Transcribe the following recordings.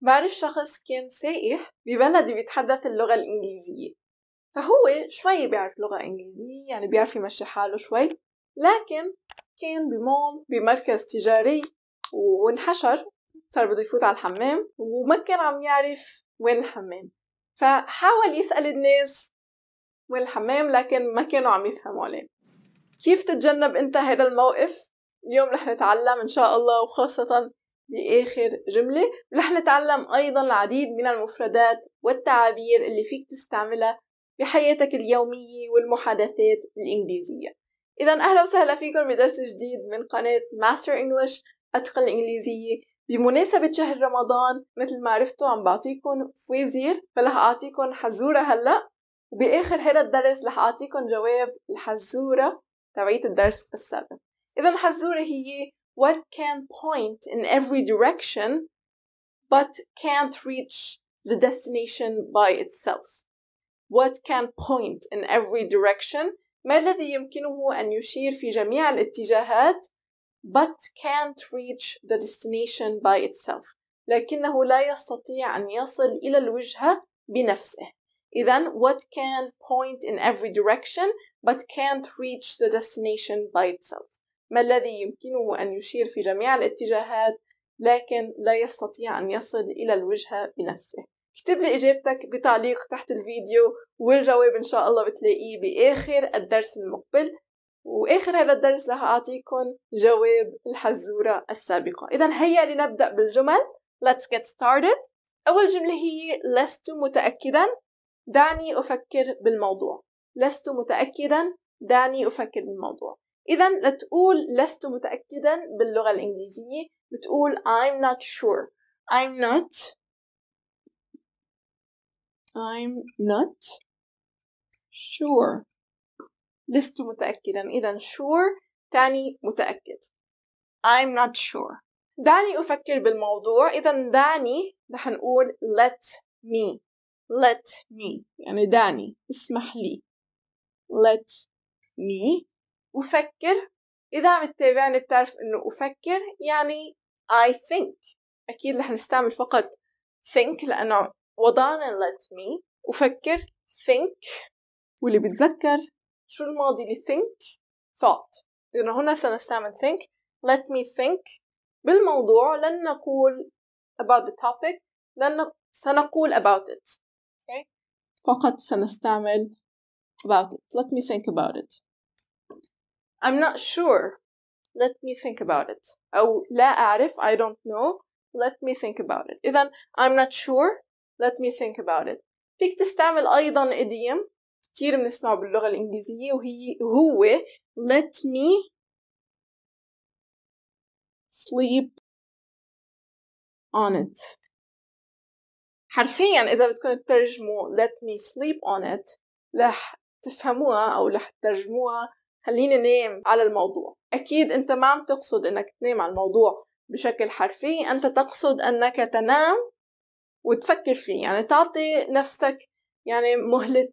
بعرف شخص كان سائح ببلد بيتحدث اللغة الإنجليزية فهو شوي بيعرف لغة إنجليزية يعني بيعرف يمشي حاله شوي لكن كان بمول بمركز تجاري وانحشر صار بده يفوت على الحمام وما كان عم يعرف وين الحمام فحاول يسأل الناس وين الحمام لكن ما كانوا عم يفهموا عليه كيف تتجنب انت هذا الموقف اليوم رح نتعلم ان شاء الله وخاصة لآخر جملة رح نتعلم أيضا العديد من المفردات والتعابير اللي فيك تستعملها بحياتك اليومية والمحادثات الإنجليزية إذا أهلا وسهلا فيكم بدرس جديد من قناة ماستر إنجلش أتقن الإنجليزية بمناسبة شهر رمضان مثل ما عرفتوا عم بعطيكم فوزير فرح أعطيكم حزورة هلأ وبآخر هذا الدرس رح أعطيكم جواب الحزورة تبعية الدرس السابق إذا الحزورة هي what can point in every direction but can't reach the destination by itself what can point in every direction ما الذي يمكنه أن يشير في جميع الاتجاهات but can't reach the destination by itself لكنه لا يستطيع أن يصل إلى الوجهة بنفسه إذا what can point in every direction but can't reach the destination by itself ما الذي يمكنه أن يشير في جميع الاتجاهات لكن لا يستطيع أن يصل إلى الوجهة بنفسه اكتب لي إجابتك بتعليق تحت الفيديو والجواب إن شاء الله بتلاقيه بآخر الدرس المقبل وآخر هذا الدرس رح أعطيكم جواب الحزورة السابقة إذا هيا لنبدأ بالجمل Let's get started أول جملة هي لست متأكدا دعني أفكر بالموضوع لست متأكدا دعني أفكر بالموضوع إذا لتقول لست متأكدا باللغة الإنجليزية بتقول I'm not sure I'm not I'm not sure لست متأكدا إذا sure تاني متأكد I'm not sure دعني أفكر بالموضوع إذا دعني رح نقول let me let me يعني دعني اسمح لي let me أفكر إذا عم تتابعني بتعرف إنه أفكر يعني I think أكيد رح نستعمل فقط think لأنه وضعنا let me أفكر think واللي بتذكر شو الماضي think thought لأنه هنا سنستعمل think let me think بالموضوع لن نقول about the topic لن سنقول about it okay. فقط سنستعمل about it let me think about it I'm not sure let me think about it أو لا أعرف I don't know let me think about it إذا I'm not sure let me think about it فيك تستعمل أيضا idiom كتير بنسمعه باللغة الإنجليزية وهي هو let me sleep on it حرفيا إذا بدكم تترجموا let me sleep on it لح تفهموها أو لح تترجموها خليني نام على الموضوع أكيد أنت ما عم تقصد أنك تنام على الموضوع بشكل حرفي أنت تقصد أنك تنام وتفكر فيه يعني تعطي نفسك يعني مهلة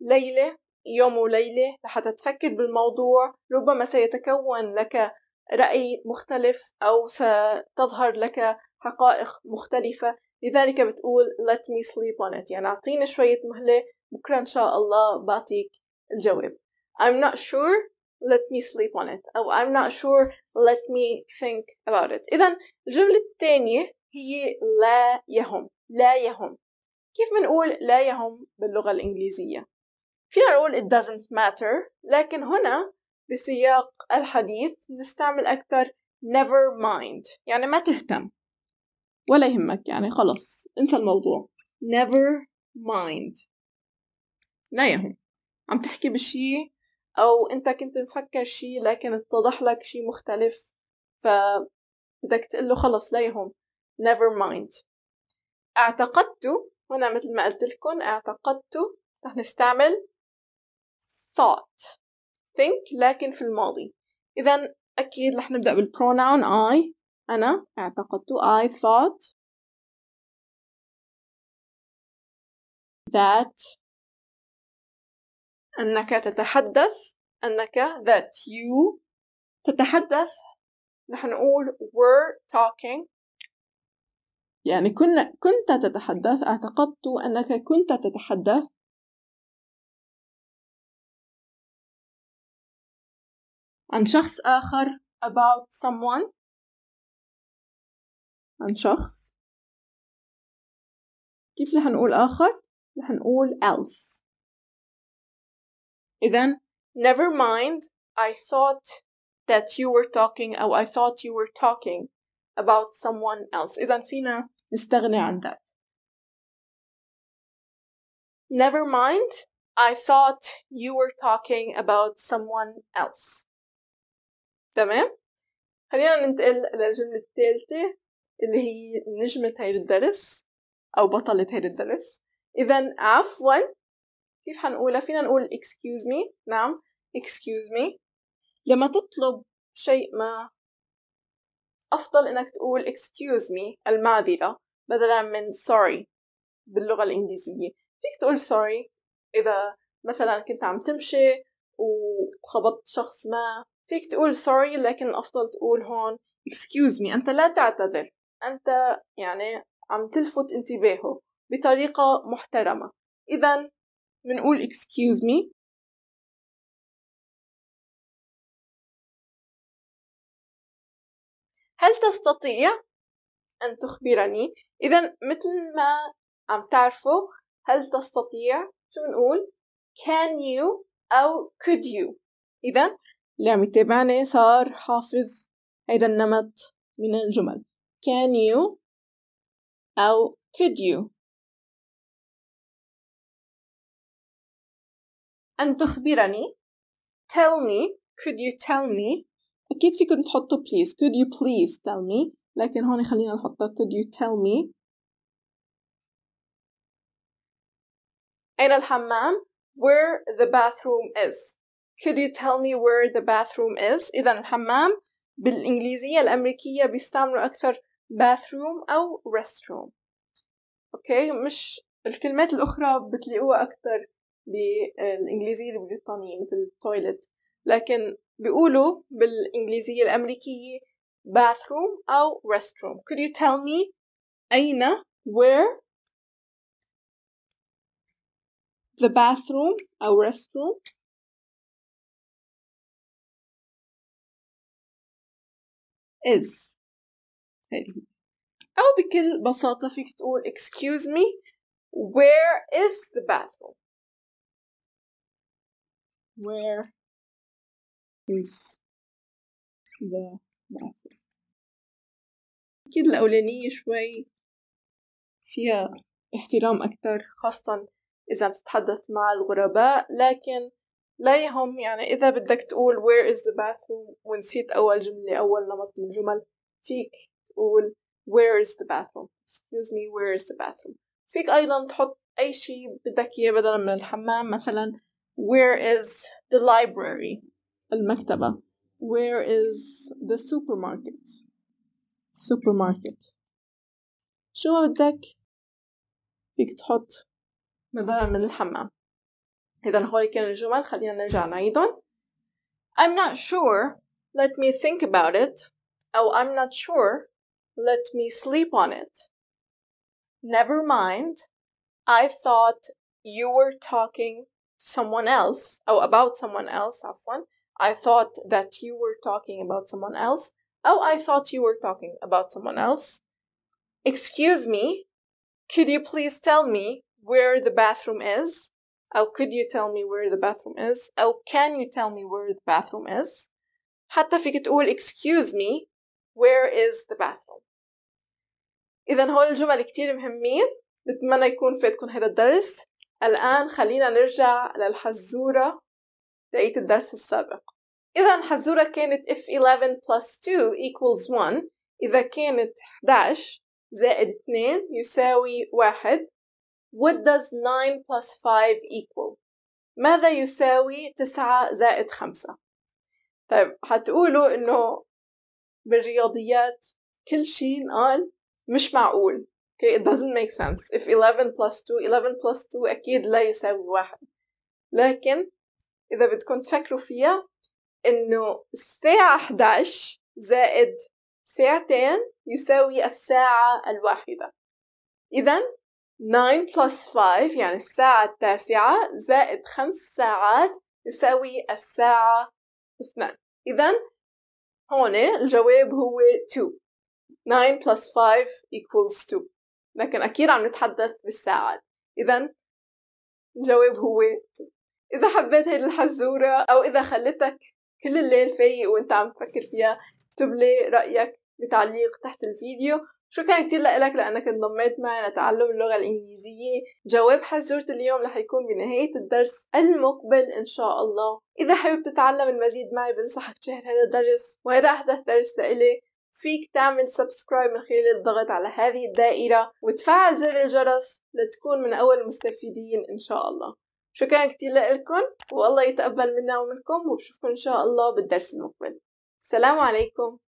ليلة يوم وليلة لحتى تفكر بالموضوع ربما سيتكون لك رأي مختلف أو ستظهر لك حقائق مختلفة لذلك بتقول let me sleep on it يعني أعطيني شوية مهلة بكرة إن شاء الله بعطيك الجواب I'm not sure let me sleep on it أو I'm not sure let me think about it إذا الجملة الثانية هي لا يهم لا يهم كيف بنقول لا يهم باللغة الإنجليزية فينا نقول it doesn't matter لكن هنا بسياق الحديث نستعمل أكثر never mind يعني ما تهتم ولا يهمك يعني خلص انسى الموضوع never mind لا يهم عم تحكي بشي أو أنت كنت مفكر شي لكن اتضح لك شي مختلف فبدك تقول له خلص ليهم never mind اعتقدت هنا مثل ما قلت لكم اعتقدت رح نستعمل thought think لكن في الماضي إذا أكيد رح نبدأ بالبرونون I أنا اعتقدت I thought that أنك تتحدث أنك that you تتحدث نحن نقول were talking يعني كنا كنت تتحدث اعتقدت أنك كنت تتحدث عن شخص آخر about someone عن شخص كيف رح نقول آخر؟ رح نقول else Then never mind I thought that you were talking أو oh, I thought you were talking about someone else إذا فينا نستغني عن that mm-hmm. Never mind I thought you were talking about someone else تمام خلينا ننتقل للجملة الثالثة اللي هي نجمة هيدا الدرس أو بطلة هيدا الدرس إذا عفوا كيف حنقولها فينا نقول excuse me نعم excuse me لما تطلب شيء ما أفضل إنك تقول excuse me المعذرة بدلا من sorry باللغة الإنجليزية فيك تقول sorry إذا مثلا كنت عم تمشي وخبطت شخص ما فيك تقول sorry لكن أفضل تقول هون excuse me أنت لا تعتذر أنت يعني عم تلفت انتباهه بطريقة محترمة إذا بنقول excuse me هل تستطيع أن تخبرني إذا مثل ما عم تعرفوا هل تستطيع شو بنقول can you أو could you إذا اللي عم يتابعني صار حافظ هيدا النمط من الجمل can you أو could you أن تخبرني tell me could you tell me أكيد فيكم تحطوا please could you please tell me لكن هون خلينا نحطها could you tell me أين الحمام where the bathroom is could you tell me where the bathroom is إذا الحمام بالإنجليزية الأمريكية بيستعملوا أكثر bathroom أو restroom أوكي مش الكلمات الأخرى بتلاقوها أكثر بالإنجليزية البريطانية مثل toilet لكن بيقولوا بالإنجليزية الأمريكية bathroom أو restroom could you tell me أين where the bathroom أو restroom is أو بكل بساطة فيك تقول excuse me where is the bathroom Where is the bathroom أكيد الأولانية شوي فيها احترام أكثر خاصة إذا بتتحدث مع الغرباء لكن لا يهم يعني إذا بدك تقول where is the bathroom ونسيت أول جملة أول نمط من الجمل فيك تقول where is the bathroom excuse me where is the bathroom فيك أيضا تحط أي شي بدك إياه بدلا من الحمام مثلا Where is the library? المكتبة. Where is the supermarket? supermarket. شو بدك؟ فيك تحط مبرر من الحمام. إذا هولي كانوا الجمل خلينا نرجع نعيدهم. I'm not sure. Let me think about it. أو I'm not sure. Let me sleep on it. Never mind. I thought you were talking someone else, Oh, about someone else, Afwan. I thought that you were talking about someone else. Oh, I thought you were talking about someone else. Excuse me, could you please tell me where the bathroom is? Oh, could you tell me where the bathroom is? Oh, can you tell me where the bathroom is? حتى فيك تقول excuse me where is the bathroom إذا هول الجمل كتير مهمين بتمنى يكون فاتكم هذا الدرس الآن خلينا نرجع للحزورة لقيت الدرس السابق إذا حزورة كانت if 11 plus 2 equals 1 إذا كانت 11 زائد 2 يساوي 1 What does 9 plus 5 equal? ماذا يساوي 9 زائد 5 طيب هتقولوا إنه بالرياضيات كل شيء نقال مش معقول Okay, it doesn't make sense. If 11 plus 2, 11 plus 2 أكيد لا يساوي واحد. لكن إذا بدكم تفكروا فيها إنه الساعة 11 زائد ساعتين يساوي الساعة الواحدة. إذا 9 plus 5 يعني الساعة التاسعة زائد خمس ساعات يساوي الساعة اثنان إذا هون الجواب هو 2 9 plus 5 equals 2 لكن أكيد عم نتحدث بالساعات إذا الجواب هو إذا حبيت هيدي الحزورة أو إذا خلتك كل الليل فايق وأنت عم تفكر فيها اكتب لي رأيك بتعليق تحت الفيديو شكرا كتير لك لأنك انضميت معي لتعلم اللغة الإنجليزية جواب حزورة اليوم رح يكون بنهاية الدرس المقبل إن شاء الله إذا حابب تتعلم المزيد معي بنصحك تشاهد هذا الدرس وهذا أحدث درس لإلي فيك تعمل سبسكرايب من خلال الضغط على هذه الدائرة وتفعل زر الجرس لتكون من أول المستفيدين إن شاء الله شكرا كتير لكم والله يتقبل منا ومنكم وبشوفكم إن شاء الله بالدرس المقبل السلام عليكم